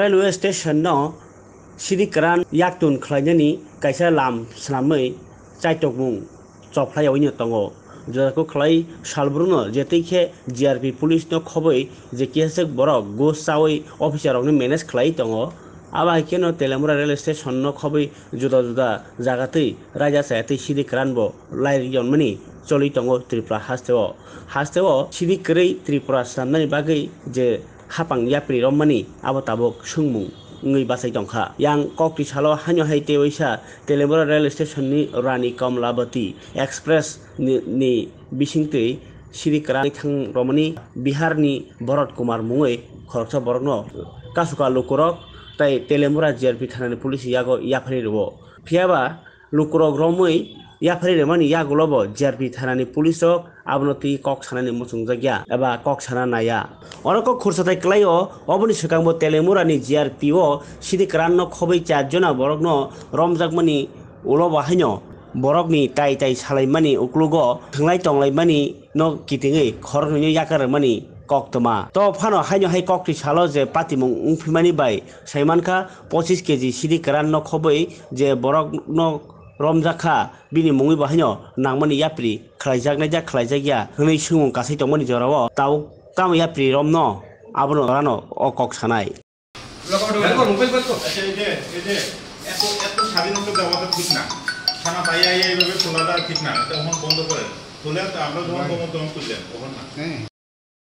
railway station no sidikran yaktun khlainani kaisa lam snamai chaitokmung chophlayau ni tongo যাকে খলাই সালব্রুন জি আর P police ন খবই যে কি আছে বড় গো চাওই অফিসার মেনেজ খাই খলাই তঙ আবার কেন তেলেমুরা রেল স্টেশন ন খবই জুদা জুদা জাগাতে রাজা সায়াতে সিদিক রানব লাইর জন্মনি চলি তঙ ত্রিপুরা হাস্তেও হাস্তেও সিদিক করেই ত্রিপুরা সামনে বাকে যে খাপাং yapri rommani abo tabok sungmung ngui basai tongkha yang kokri salo hanyo haite oisa telebora rail station ni rani komlabati express ni bisingtei Shri কারানিথাং রমনি বিহারনি ভরত কুমার মুঙে খরচ বরগ্ন কাসুকা লুকুরক তাই তেলেমুরা জিআরপি থানানি পুলিশ ইয়াগো ইয়াফানি রব ফিয়াবা লুকুরক রমই याफारि रेमानि यागुलोबो जिआरपि थानानि पुलिस আবনতি কক সানানি মুসুংজাগিয়া এবা কক সানা নাইয়া অনক খুরসাতাই ক্লাইও অবনি সুকাংব তেলেমুরানি জিয়ার পিও সিদিক রান্ন খবৈ চারজনা বরগ্ন রমজাকমানি উল বাহিন বরকনি তাই তাই সালাইমানি উকলুগ থাংলাই টংলাইমানি ন কিটিঙে খর নুই ইয়াকারমানি কক্তমা তো ফানো হাইনো হাই কক্তি সালো যে পাতিমুং উংফিমানি বাই সাইমানকা পঁচিশ কেজি সিদিক রান্ন খবৈ যে বরক ন romjaka bini mungui bahanyo nangmani yapri khlaijaknai ja khlaijakya hwnei sungung kasai tongmani jorao tau kam yapri romno abono rano o kok sanai খানা পাইয়া এইভাবে তোলাটা ঠিক না তখন বন্ধ করে তোলে তো আমরা যখন তখন করলেন তখন না